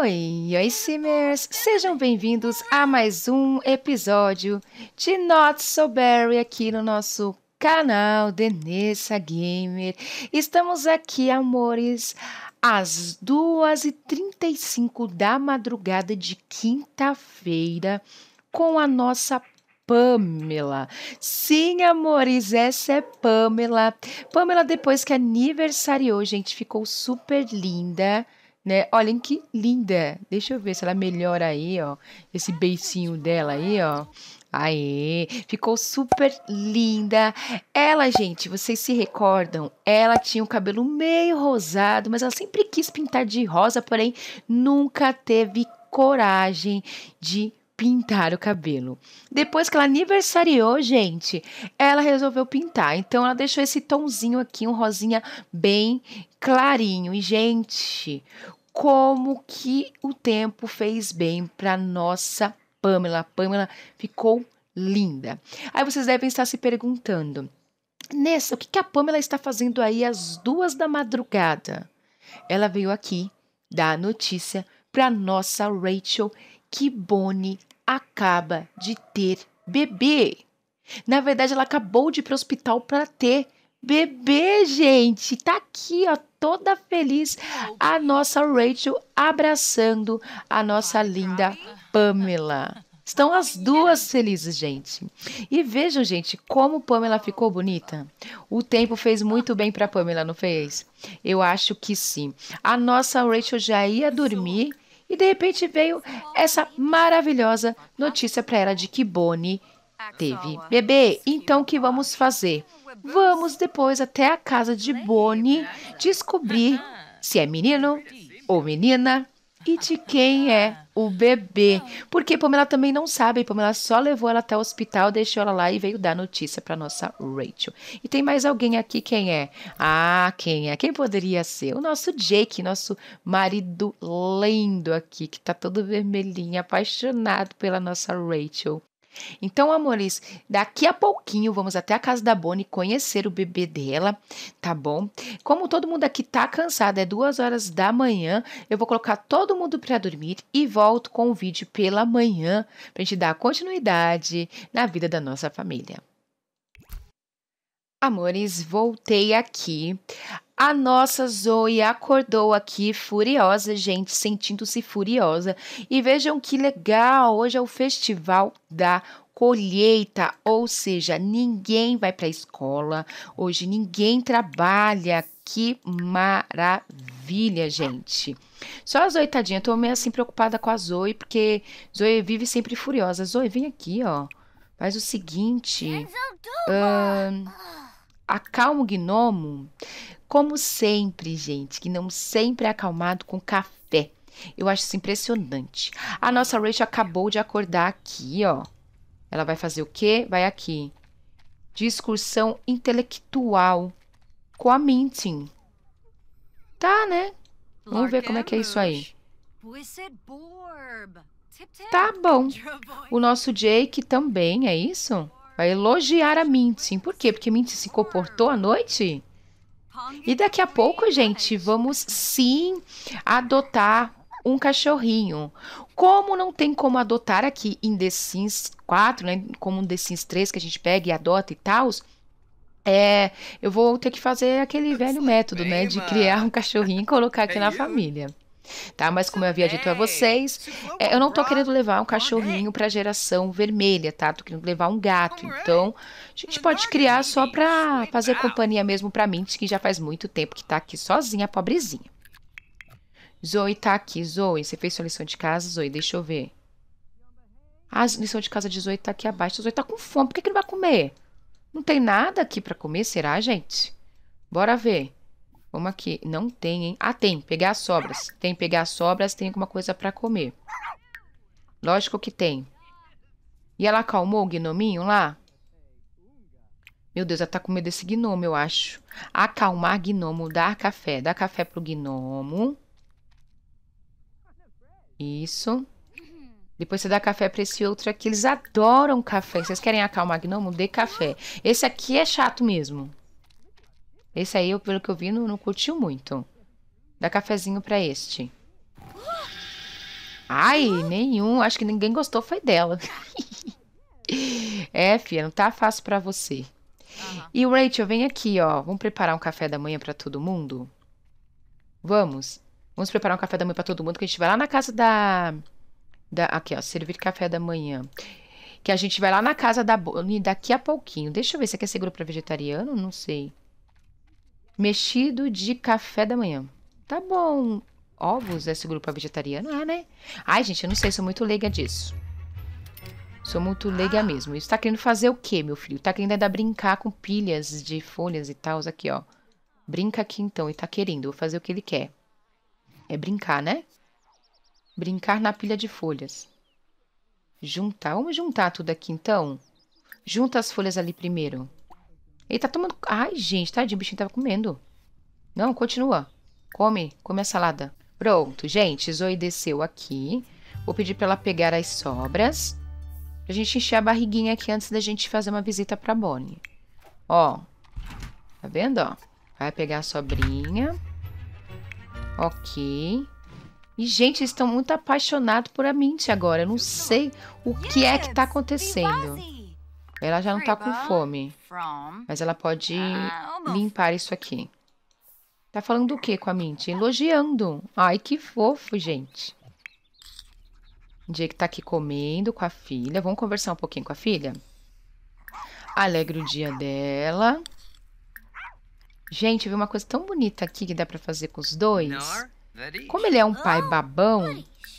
Oi, oi Simmers! Sejam bem-vindos a mais um episódio de Not So Berry aqui no nosso canal Denessa Gamer. Estamos aqui, amores, às 2h35 da madrugada de quinta-feira com a nossa Pamela. Sim, amores, essa é Pamela. Pamela, depois que aniversariou, gente, ficou super linda né? Olhem que linda. Deixa eu ver se ela melhora aí, ó. Esse beicinho dela aí, ó. Aê, ficou super linda. Ela, gente, vocês se recordam? Ela tinha o um cabelo meio rosado, mas ela sempre quis pintar de rosa, porém nunca teve coragem de pintar o cabelo. Depois que ela aniversariou, gente, ela resolveu pintar. Então ela deixou esse tonzinho aqui, um rosinha bem clarinho. E gente, como que o tempo fez bem para nossa Pamela. A Pamela ficou linda. Aí vocês devem estar se perguntando, Nessa, o que, que a Pamela está fazendo aí às duas da madrugada? Ela veio aqui dar a notícia para nossa Rachel que Bonnie acaba de ter bebê. Na verdade, ela acabou de ir para o hospital para ter bebê, gente. Tá aqui, ó, toda feliz. A nossa Rachel abraçando a nossa linda Pamela. Estão as duas felizes, gente. E vejam, gente, como Pamela ficou bonita. O tempo fez muito bem para Pamela, não fez? Eu acho que sim. A nossa Rachel já ia dormir e de repente veio essa maravilhosa notícia para ela de que Bonnie teve bebê. Então, o que vamos fazer? Vamos depois até a casa de Bonnie descobrir se é menino ou menina e de quem é o bebê. Porque Pamela também não sabe. Pamela só levou ela até o hospital, deixou ela lá e veio dar notícia para nossa Rachel. E tem mais alguém aqui quem é? Ah, quem é? Quem poderia ser? O nosso Jake, nosso marido lindo aqui, que tá todo vermelhinho, apaixonado pela nossa Rachel. Então, amores, daqui a pouquinho vamos até a casa da Bonnie conhecer o bebê dela, tá bom? Como todo mundo aqui tá cansado, é duas horas da manhã, eu vou colocar todo mundo para dormir e volto com o vídeo pela manhã pra gente dar continuidade na vida da nossa família. Amores, voltei aqui. A nossa Zoe acordou aqui furiosa, gente, sentindo-se furiosa. E vejam que legal, hoje é o festival da colheita, ou seja, ninguém vai para a escola, hoje ninguém trabalha. Que maravilha, gente. Só a Zoe, tadinha, tô meio assim preocupada com a Zoe, porque Zoe vive sempre furiosa. Zoe, vem aqui, ó. Faz o seguinte. Uh, acalma o gnomo como sempre, gente, que não sempre é acalmado com café. Eu acho isso impressionante. A nossa Rachel acabou de acordar aqui, ó. Ela vai fazer o quê? Vai aqui. Discussão intelectual com a Minting. Tá, né? Vamos ver como é que é isso aí. Tá bom. O nosso Jake também, é isso? Vai elogiar a Minting. Por quê? Porque Minting se comportou à noite? E daqui a pouco, gente, vamos sim adotar um cachorrinho. Como não tem como adotar aqui em The Sims 4, né, como um The Sims 3 que a gente pega e adota e tal, é, eu vou ter que fazer aquele velho método, né, de criar um cachorrinho e colocar é aqui na família tá? Mas como eu havia dito a vocês, é, eu não tô querendo levar um cachorrinho para a geração vermelha, tá? Tô querendo levar um gato. Então, a gente pode criar só para fazer companhia mesmo para mim, que já faz muito tempo que tá aqui sozinha, pobrezinha. Zoe tá aqui, Zoe. Você fez sua lição de casa, Zoe? Deixa eu ver. A lição de casa de Zoe tá aqui abaixo. Zoe tá com fome. Por que, que não vai comer? Não tem nada aqui para comer, será, gente? Bora ver. Vamos aqui. Não tem, hein? Ah, tem. Pegar as sobras. Tem pegar as sobras, tem alguma coisa para comer. Lógico que tem. E ela acalmou o gnominho lá? Meu Deus, ela tá com medo desse gnomo, eu acho. Acalmar gnomo, dar café. Dar café pro gnomo. Isso. Depois você dá café para esse outro aqui. Eles adoram café. Vocês querem acalmar gnomo? Dê café. Esse aqui é chato mesmo. Esse aí, pelo que eu vi, não, não curtiu muito. Dá cafezinho pra este. Ai, nenhum. Acho que ninguém gostou foi dela. é, filha, não tá fácil pra você. Uhum. E Rachel, vem aqui, ó. Vamos preparar um café da manhã para todo mundo? Vamos. Vamos preparar um café da manhã para todo mundo que a gente vai lá na casa da da aqui, ó, servir café da manhã. Que a gente vai lá na casa da Bonnie daqui a pouquinho. Deixa eu ver se aqui é seguro para vegetariano, não sei. Mexido de café da manhã. Tá bom. Ovos, esse grupo é vegetariano? É, né? Ai, gente, eu não sei, sou muito leiga disso. Sou muito leiga mesmo. Isso tá querendo fazer o quê, meu filho? Tá querendo ainda brincar com pilhas de folhas e tal, aqui, ó. Brinca aqui então, e tá querendo. Vou fazer o que ele quer. É brincar, né? Brincar na pilha de folhas. Juntar. Vamos juntar tudo aqui então? Junta as folhas ali primeiro. Ele tá tomando. Ai, gente, tadinho, o bichinho tava comendo. Não, continua. Come, come a salada. Pronto, gente, Zoe desceu aqui. Vou pedir para ela pegar as sobras. Pra gente encher a barriguinha aqui antes da gente fazer uma visita pra Bonnie. Ó, tá vendo, ó? Vai pegar a sobrinha. Ok. E, gente, eles estão muito apaixonados por a Mint agora. Eu não sei o que é que tá acontecendo. Ela já não tá com fome. Mas ela pode limpar isso aqui. Tá falando o que com a Mint? Elogiando. Ai, que fofo, gente. Jake tá aqui comendo com a filha. Vamos conversar um pouquinho com a filha? Alegre o dia dela. Gente, vi uma coisa tão bonita aqui que dá pra fazer com os dois. Como ele é um pai oh, babão,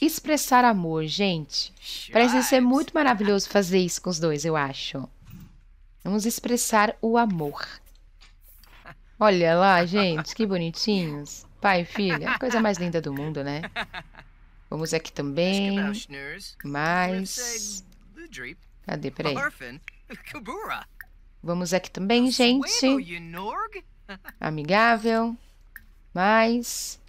expressar amor, gente. Parece ser muito maravilhoso fazer isso com os dois, eu acho. Vamos expressar o amor. Olha lá, gente, que bonitinhos. Pai e filha, coisa mais linda do mundo, né? Vamos aqui também. Mais. Cadê? Peraí. Vamos aqui também, gente. Amigável. Mais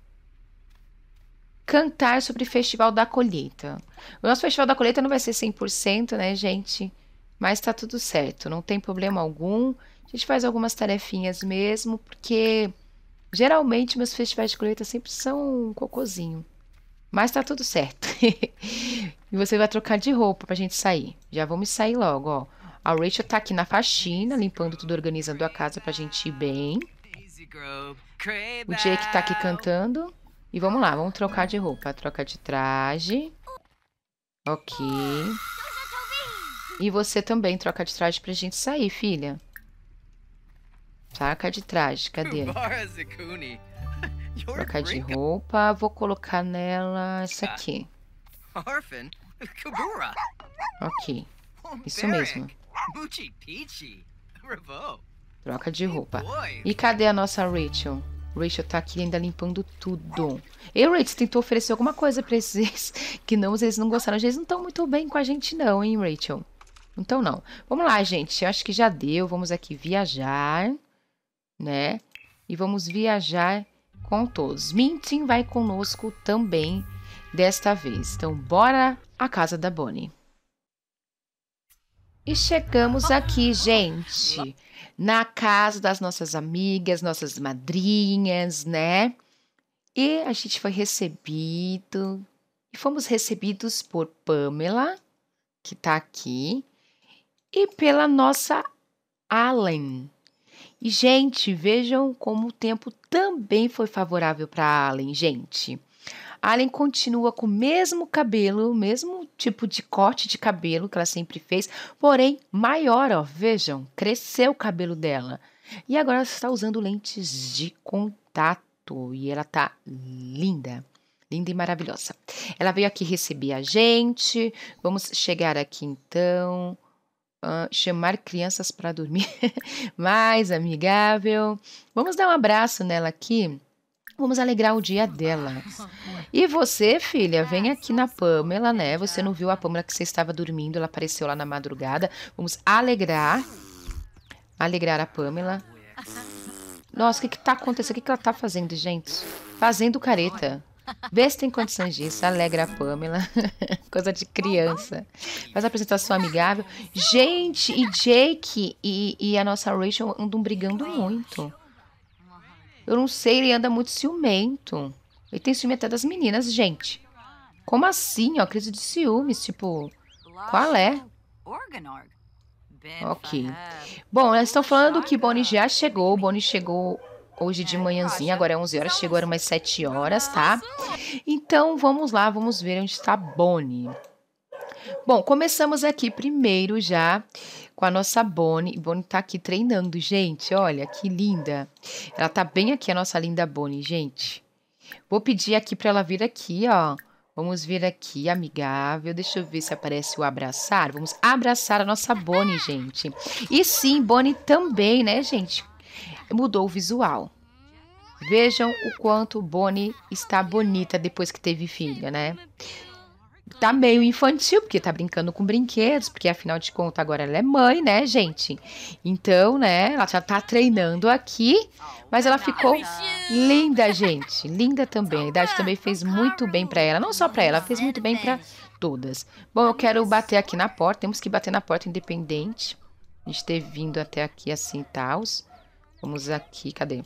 cantar sobre o Festival da Colheita. O nosso Festival da Colheita não vai ser 100%, né, gente? Mas tá tudo certo, não tem problema algum. A gente faz algumas tarefinhas mesmo, porque geralmente meus festivais de colheita sempre são um cocôzinho. Mas tá tudo certo. e você vai trocar de roupa pra gente sair. Já vamos sair logo, ó. A Rachel tá aqui na faxina, limpando tudo, organizando a casa pra gente ir bem. O Jake tá aqui cantando. E vamos lá, vamos trocar de roupa. Troca de traje. Ok. E você também troca de traje pra gente sair, filha. Troca de traje, cadê? Troca de roupa, vou colocar nela essa tá. aqui. Ok, oh, isso mesmo. Troca de roupa. E cadê a nossa Rachel? Rachel tá aqui ainda limpando tudo. E o Rachel tentou oferecer alguma coisa pra esses que não, eles não gostaram. Eles não estão muito bem com a gente não, hein, Rachel? Então não. Vamos lá, gente. Eu acho que já deu. Vamos aqui viajar, né? E vamos viajar com todos. Mintin vai conosco também desta vez. Então bora à casa da Bonnie. E chegamos aqui, gente, na casa das nossas amigas, nossas madrinhas, né? E a gente foi recebido e fomos recebidos por Pamela, que tá aqui, e pela nossa Allen. E gente, vejam como o tempo também foi favorável para Allen, gente. Allen continua com o mesmo cabelo, o mesmo tipo de corte de cabelo que ela sempre fez, porém maior, ó. Vejam, cresceu o cabelo dela. E agora ela está usando lentes de contato e ela tá linda. Linda e maravilhosa. Ela veio aqui receber a gente. Vamos chegar aqui então. Uh, chamar crianças para dormir mais amigável. Vamos dar um abraço nela aqui Vamos alegrar o dia dela. E você, filha, vem aqui na Pamela, né? Você não viu a Pamela que você estava dormindo, ela apareceu lá na madrugada. Vamos alegrar. Alegrar a Pamela. Nossa, o que, que tá acontecendo? O que, que ela tá fazendo, gente? Fazendo careta. Vê se tem condições disso. Alegra a Pamela. Coisa de criança. Faz apresentação amigável. Gente, e Jake e, e a nossa Rachel andam brigando muito. Eu não sei, ele anda muito ciumento. Ele tem ciúme até das meninas, gente. Como assim, ó? Crise de ciúmes, tipo... Qual é? Ok. Bom, elas estão falando que Bonnie já chegou. Bonnie chegou hoje de manhãzinha, agora é 11 horas, chegou era umas 7 horas, tá? Então, vamos lá, vamos ver onde está Bonnie. Bom, começamos aqui primeiro já com a nossa Bonnie. Bonnie tá aqui treinando, gente. Olha que linda. Ela tá bem aqui, a nossa linda Bonnie, gente. Vou pedir aqui para ela vir aqui, ó. Vamos vir aqui, amigável. Deixa eu ver se aparece o abraçar. Vamos abraçar a nossa Bonnie, gente. E sim, Bonnie também, né, gente? Mudou o visual. Vejam o quanto Bonnie está bonita depois que teve filha, né? tá meio infantil, porque tá brincando com brinquedos, porque afinal de contas agora ela é mãe, né, gente? Então, né, ela já tá treinando aqui, mas ela ficou linda, gente. Linda também. A idade também fez muito bem para ela, não só para ela, fez muito bem para todas. Bom, eu quero bater aqui na porta, temos que bater na porta independente. A gente ter vindo até aqui assim, tal. Vamos aqui, cadê?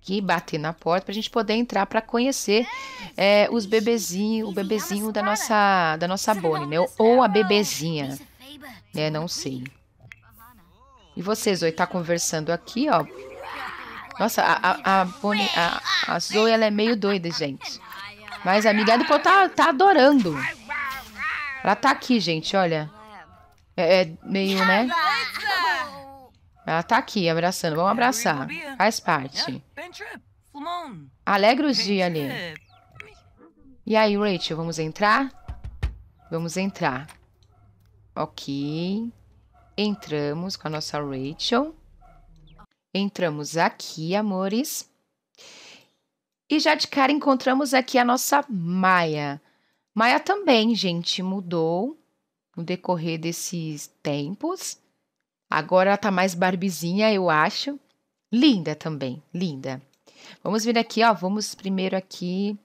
aqui, bater na porta para a gente poder entrar para conhecer é, é os bebezinhos, o bebezinho da nossa da nossa Bonnie, né? Ou a bebezinha, né? Não sei. E vocês, Zoe, tá conversando aqui, ó. Nossa, a, a, Bonnie, a, a Zoe, ela é meio doida, gente. Mas a amiga do Paul tá, tá adorando. Ela tá aqui, gente, olha. É, é meio, né? Ela tá aqui abraçando. Vamos é, abraçar. Faz parte. É, Alegra os dias ali. E aí, Rachel, vamos entrar? Vamos entrar. Ok. Entramos com a nossa Rachel. Entramos aqui, amores. E já de cara encontramos aqui a nossa Maia. Maia também, gente, mudou no decorrer desses tempos. Agora ela tá mais barbizinha, eu acho. Linda também, linda. Vamos vir aqui, ó, vamos primeiro aqui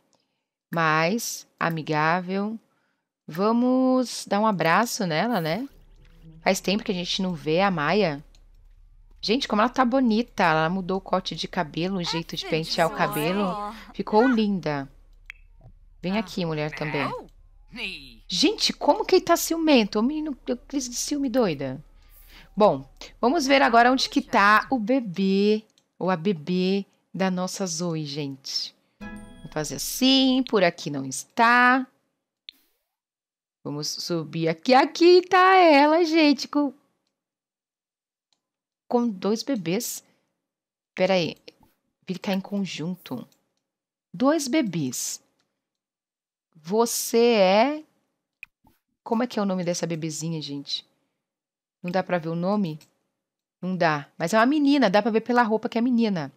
mais amigável. Vamos dar um abraço nela, né? Faz tempo que a gente não vê a Maia. Gente, como ela tá bonita. Ela mudou o corte de cabelo, o ah, jeito de pentear o cabelo. Ficou ah. linda. Vem ah. aqui, mulher, também. Gente, como que ele tá ciumento? O menino, crise de ciúme doida. Bom, vamos ver agora onde que tá o bebê ou a bebê da nossa Zoe, gente. Vou fazer assim, por aqui não está. Vamos subir aqui. Aqui tá ela, gente, com, com dois bebês. Pera aí, ficar tá em conjunto. Dois bebês. Você é... Como é que é o nome dessa bebezinha, gente? Não dá para ver o nome? Não dá. Mas é uma menina, dá para ver pela roupa que é menina.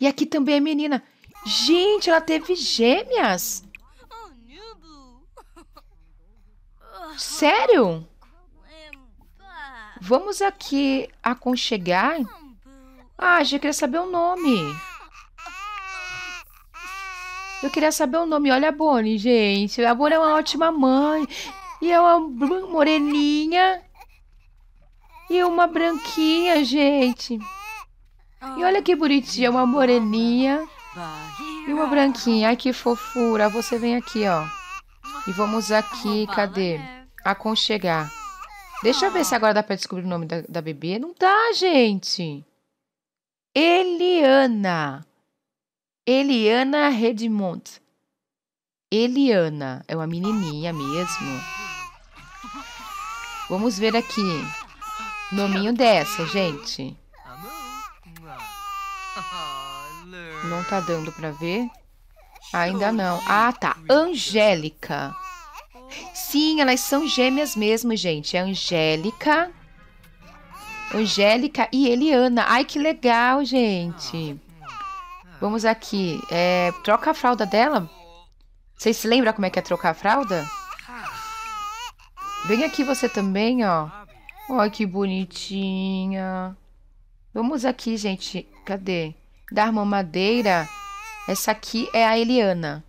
E aqui também é menina. Gente, ela teve gêmeas. Sério? Vamos aqui aconchegar. Ah, já queria saber o nome. Eu queria saber o nome. Olha a Bonnie, gente. A Bonnie é uma ótima mãe. E é uma moreninha. E uma branquinha, gente. E olha que bonitinha, uma moreninha e uma branquinha. Ai, que fofura. Você vem aqui, ó. E vamos aqui, cadê? Aconchegar. Deixa eu ver se agora dá pra descobrir o nome da, da bebê. Não dá, gente. Eliana. Eliana Redmond. Eliana. É uma menininha mesmo. Vamos ver aqui. Nominho dessa, gente. Não tá dando pra ver? Ainda não. Ah, tá. Angélica. Sim, elas são gêmeas mesmo, gente. Angélica. Angélica e Eliana. Ai, que legal, gente. Vamos aqui. É, troca a fralda dela. Vocês se lembram como é que é trocar a fralda? Vem aqui você também, ó. Olha que bonitinha. Vamos aqui, gente. Cadê? Dar mamadeira. Essa aqui é a Eliana.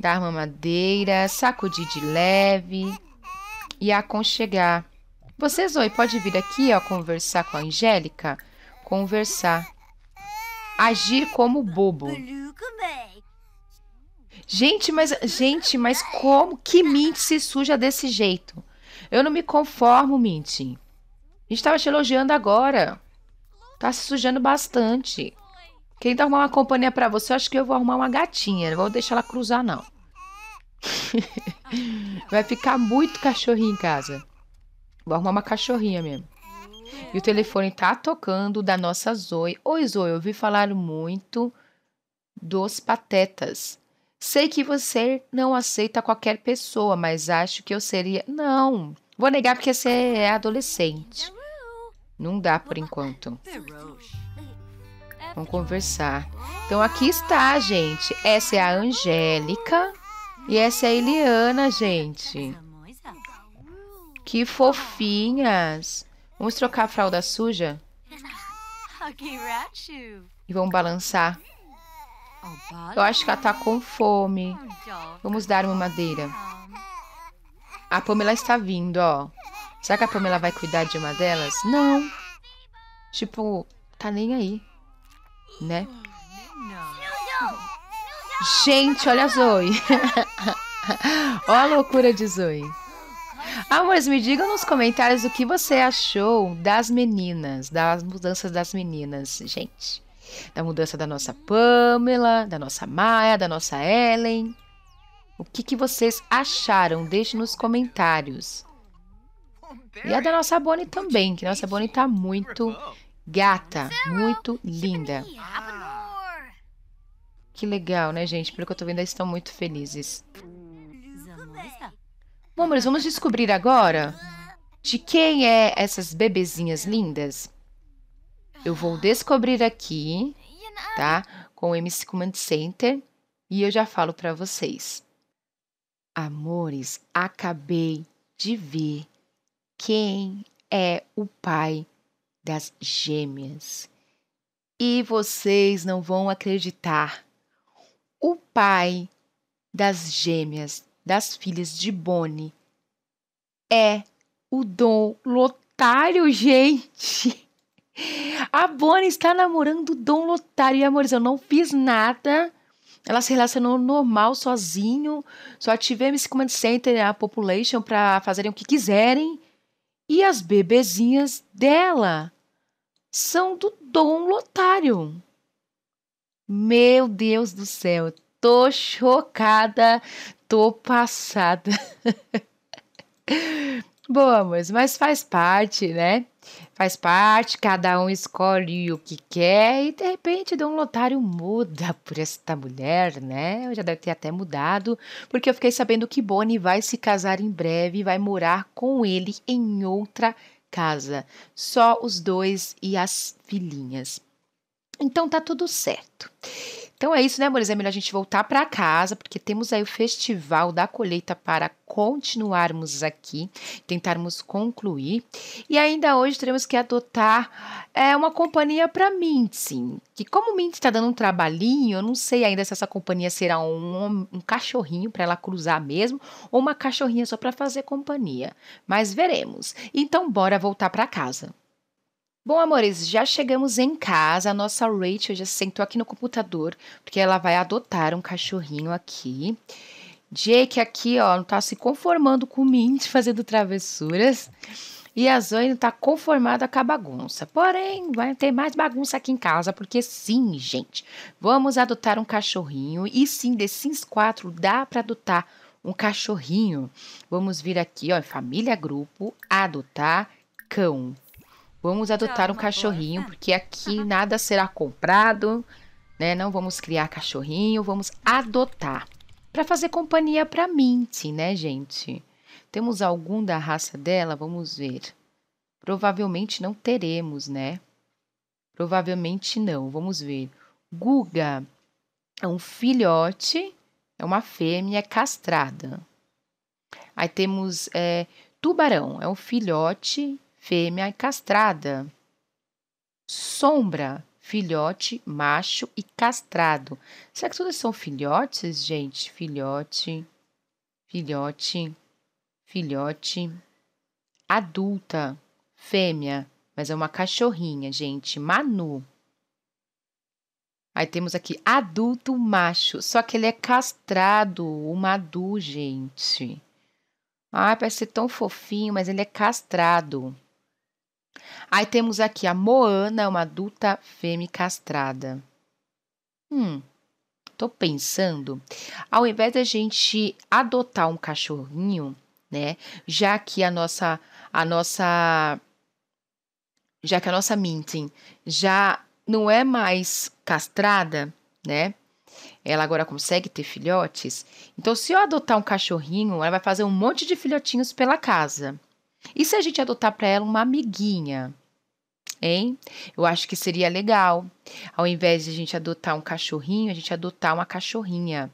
Dar mamadeira, sacudir de leve e aconchegar. Vocês oi, pode vir aqui, ó, conversar com a Angélica? Conversar. Agir como bobo. Gente, mas, gente, mas como que Mint se suja desse jeito? Eu não me conformo, Mint gente estava te elogiando agora. Tá se sujando bastante. Quem tá arrumar uma companhia para você, acho que eu vou arrumar uma gatinha. Não vou deixar ela cruzar, não. Vai ficar muito cachorrinho em casa. Vou arrumar uma cachorrinha mesmo. E o telefone tá tocando da nossa Zoe. Oi, Zoe, eu ouvi falar muito dos patetas. Sei que você não aceita qualquer pessoa, mas acho que eu seria. Não, vou negar porque você é adolescente. Não dá por enquanto. Vamos conversar. Então aqui está, gente. Essa é a Angélica e essa é a Eliana, gente. Que fofinhas. Vamos trocar a fralda suja? E vamos balançar. Eu acho que ela tá com fome. Vamos dar uma madeira. A Pamela está vindo, ó. Será que a Pamela vai cuidar de uma delas? Não. Tipo, tá nem aí. Né? Gente, olha a Zoe. olha a loucura de Zoe. Amores, me digam nos comentários o que você achou das meninas, das mudanças das meninas, gente. Da mudança da nossa Pamela, da nossa Maia, da nossa Ellen. O que, que vocês acharam? Deixe nos comentários. E a da nossa Bonnie também, que nossa Bonnie tá muito gata, muito linda. Ah. Que legal, né, gente? Pelo que eu tô vendo, eles estão muito felizes. Bom, mas vamos descobrir agora de quem é essas bebezinhas lindas. Eu vou descobrir aqui, tá? Com o MC Command Center e eu já falo para vocês. Amores, acabei de ver quem é o pai das gêmeas. E vocês não vão acreditar. O pai das gêmeas, das filhas de Bonnie, é o Dom Lotário, gente. A Bonnie está namorando o Dom Lotário. E, amores, eu não fiz nada. Ela se relacionou normal, sozinho. Só tivemos esse Command Center, né, a Population, para fazerem o que quiserem e as bebezinhas dela são do Dom Lotário. Meu Deus do céu, tô chocada, tô passada. Bom, amores, mas faz parte, né? Faz parte, cada um escolhe o que quer e de repente Dom Lotário muda por esta mulher, né? Eu já deve ter até mudado, porque eu fiquei sabendo que Bonnie vai se casar em breve e vai morar com ele em outra casa. Só os dois e as filhinhas. Então tá tudo certo. Então é isso, né, amores? É melhor a gente voltar para casa, porque temos aí o festival da colheita para continuarmos aqui, tentarmos concluir. E ainda hoje teremos que adotar é, uma companhia para sim. Que como Mint está dando um trabalhinho, eu não sei ainda se essa companhia será um, um cachorrinho para ela cruzar mesmo, ou uma cachorrinha só para fazer companhia. Mas veremos. Então bora voltar para casa. Bom, amores, já chegamos em casa. A nossa Rachel já sentou aqui no computador, porque ela vai adotar um cachorrinho aqui. Jake aqui, ó, não tá se conformando com o Mint fazendo travessuras. E a Zoe não tá conformada com a bagunça. Porém, vai ter mais bagunça aqui em casa, porque sim, gente, vamos adotar um cachorrinho. E sim, The Sims 4 dá para adotar um cachorrinho. Vamos vir aqui, ó, em família, grupo, adotar cão. Vamos adotar um cachorrinho, porque aqui nada será comprado, né? Não vamos criar cachorrinho, vamos adotar. Para fazer companhia para Mint, né, gente? Temos algum da raça dela? Vamos ver. Provavelmente não teremos, né? Provavelmente não. Vamos ver. Guga é um filhote, é uma fêmea castrada. Aí temos é, tubarão, é um filhote fêmea castrada. Sombra, filhote, macho e castrado. Será que todas são filhotes, gente? Filhote, filhote, filhote. Adulta, fêmea, mas é uma cachorrinha, gente. Manu. Aí temos aqui adulto macho, só que ele é castrado, o Madu, gente. Ai, ah, parece ser tão fofinho, mas ele é castrado. Aí temos aqui a Moana, uma adulta fêmea castrada. Hum, tô pensando, ao invés da gente adotar um cachorrinho, né? Já que a nossa a nossa já que a nossa Mintin já não é mais castrada, né? Ela agora consegue ter filhotes. Então, se eu adotar um cachorrinho, ela vai fazer um monte de filhotinhos pela casa. E se a gente adotar para ela uma amiguinha? Hein? Eu acho que seria legal. Ao invés de a gente adotar um cachorrinho, a gente adotar uma cachorrinha.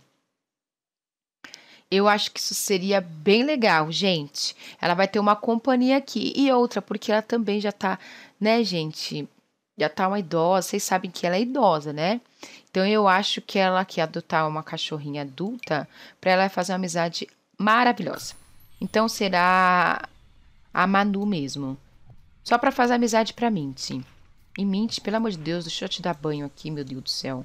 Eu acho que isso seria bem legal, gente. Ela vai ter uma companhia aqui e outra, porque ela também já tá, né, gente? Já tá uma idosa, vocês sabem que ela é idosa, né? Então eu acho que ela quer adotar uma cachorrinha adulta para ela fazer uma amizade maravilhosa. Então será a Manu mesmo. Só pra fazer amizade pra Mint. E Mint, pelo amor de Deus, deixa eu te dar banho aqui, meu Deus do céu.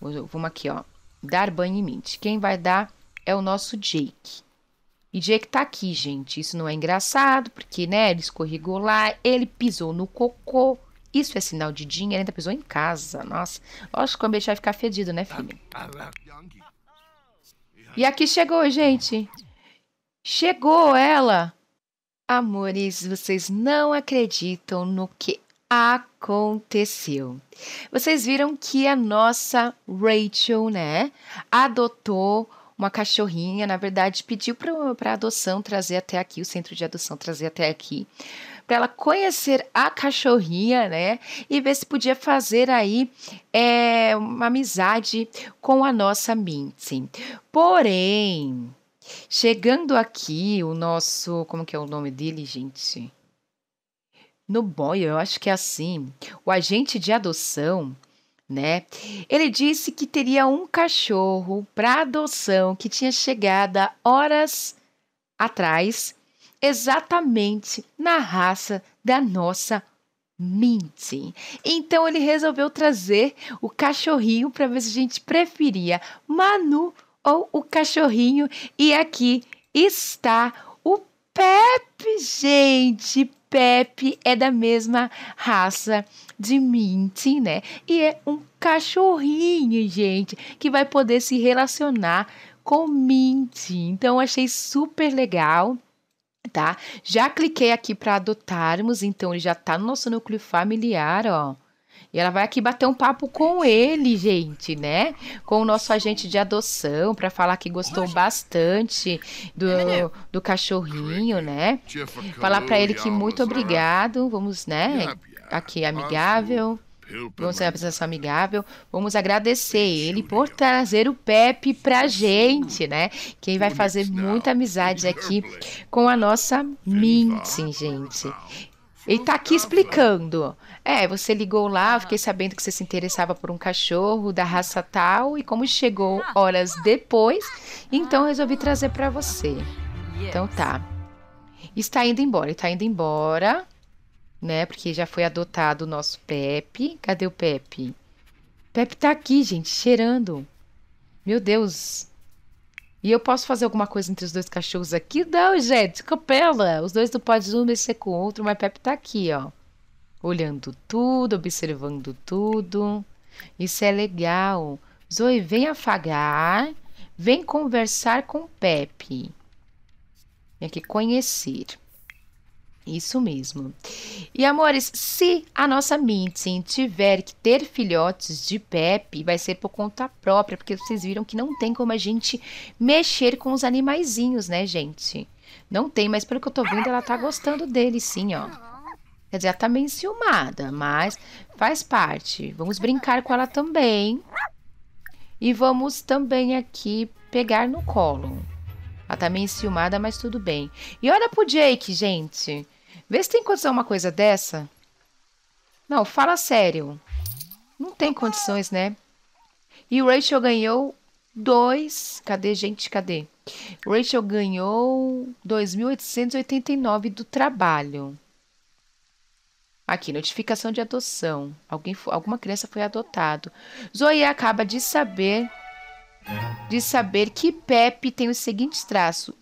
Vamos aqui, ó. Dar banho em Mint. Quem vai dar é o nosso Jake. E Jake tá aqui, gente. Isso não é engraçado, porque, né, ele escorregou lá, ele pisou no cocô. Isso é sinal de dinheiro, ainda pisou em casa. Nossa, lógico que o ambiente vai ficar fedido, né, filho? E aqui chegou, gente. Chegou ela, Amores, vocês não acreditam no que aconteceu. Vocês viram que a nossa Rachel, né, adotou uma cachorrinha, na verdade, pediu para adoção trazer até aqui, o centro de adoção trazer até aqui, para ela conhecer a cachorrinha, né, e ver se podia fazer aí é, uma amizade com a nossa Minty. Porém, Chegando aqui, o nosso. Como que é o nome dele, gente? No boy, eu acho que é assim. O agente de adoção, né? Ele disse que teria um cachorro para adoção que tinha chegado horas atrás, exatamente na raça da nossa Minty. Então ele resolveu trazer o cachorrinho para ver se a gente preferia Manu ou o cachorrinho. E aqui está o Pepe, gente. Pepe é da mesma raça de Minty, né? E é um cachorrinho, gente, que vai poder se relacionar com Minty. Então, achei super legal tá? Já cliquei aqui para adotarmos, então ele já tá no nosso núcleo familiar, ó. E ela vai aqui bater um papo com ele, gente, né? Com o nosso agente de adoção, para falar que gostou bastante do, é, né? do cachorrinho, né? Falar para ele que muito obrigado, vamos, né? Aqui, amigável. Vamos ter uma apresentação amigável. Vamos agradecer ele por trazer o Pepe pra gente, né? Quem vai fazer muita amizade aqui com a nossa Mintin, gente. Ele está aqui explicando. É, você ligou lá, fiquei sabendo que você se interessava por um cachorro da raça tal e como chegou ah. horas depois, então resolvi ah. trazer para você. Então tá. Está indo embora, está indo embora, né? Porque já foi adotado o nosso Pepe. Cadê o Pepe? Pepe está aqui, gente, cheirando. Meu Deus, e eu posso fazer alguma coisa entre os dois cachorros aqui? Não, gente, capela. Os dois não podem um mexer com o outro, mas Pepe tá aqui, ó. Olhando tudo, observando tudo. Isso é legal. Zoe, vem afagar. Vem conversar com Pepe. Tem que conhecer. Isso mesmo. E amores, se a nossa Mintin tiver que ter filhotes de Pepe, vai ser por conta própria, porque vocês viram que não tem como a gente mexer com os animaizinhos, né, gente? Não tem, mas pelo que eu tô vendo, ela tá gostando dele sim, ó. Quer dizer, ela tá meio ciumada, mas faz parte. Vamos brincar com ela também. E vamos também aqui pegar no colo. Ela tá meio enciumada, mas tudo bem. E olha pro Jake, gente. Vê se tem condição uma coisa dessa. Não, fala sério. Não tem condições, né? E o Rachel ganhou dois... Cadê, gente? Cadê? O Rachel ganhou 2.889 do trabalho. Aqui, notificação de adoção. Alguém, alguma criança foi adotado. Zoe acaba de saber de saber que Pepe tem os seguintes traços: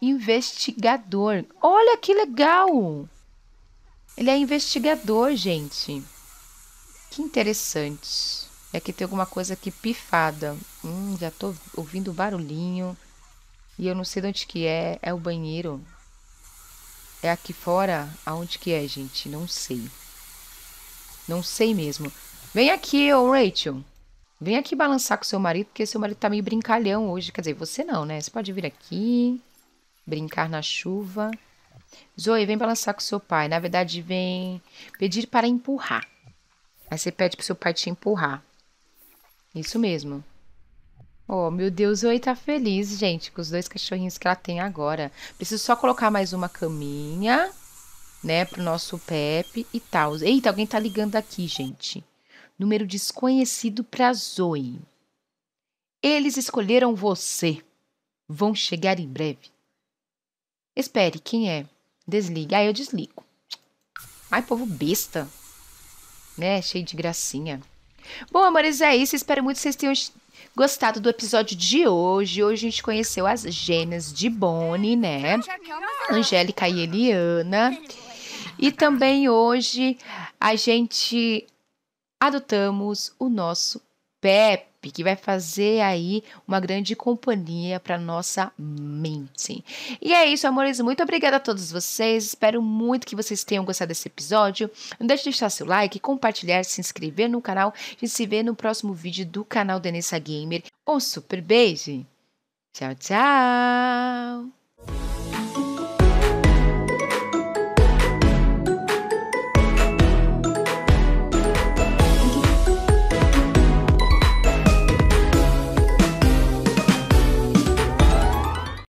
investigador. Olha que legal! Ele é investigador, gente. Que interessante. É que tem alguma coisa aqui pifada. Hum, já tô ouvindo barulhinho. E eu não sei de onde que é. É o banheiro. É aqui fora? Aonde que é, gente? Não sei. Não sei mesmo. Vem aqui, ô Rachel. Vem aqui balançar com seu marido, porque seu marido tá meio brincalhão hoje. Quer dizer, você não, né? Você pode vir aqui brincar na chuva. Zoe, vem balançar com seu pai. Na verdade, vem pedir para empurrar. Aí você pede para seu pai te empurrar. Isso mesmo. Oh, meu Deus, Zoe tá feliz, gente, com os dois cachorrinhos que ela tem agora. Preciso só colocar mais uma caminha, né, pro nosso Pepe e tal. Eita, alguém tá ligando aqui, gente. Número desconhecido pra Zoe. Eles escolheram você. Vão chegar em breve. Espere, quem é? Desligue. Aí eu desligo. Ai, povo besta. Né? Cheio de gracinha. Bom, amores, é isso. Espero muito que vocês tenham gostado do episódio de hoje. Hoje a gente conheceu as gêmeas de Bonnie, né? Angélica e Eliana. E também hoje a gente adotamos o nosso Pepe que vai fazer aí uma grande companhia para nossa mente. E é isso, amores. Muito obrigada a todos vocês. Espero muito que vocês tenham gostado desse episódio. Não deixe de deixar seu like, compartilhar, se inscrever no canal. E gente se vê no próximo vídeo do canal Denessa Gamer. Um super beijo. Tchau, tchau.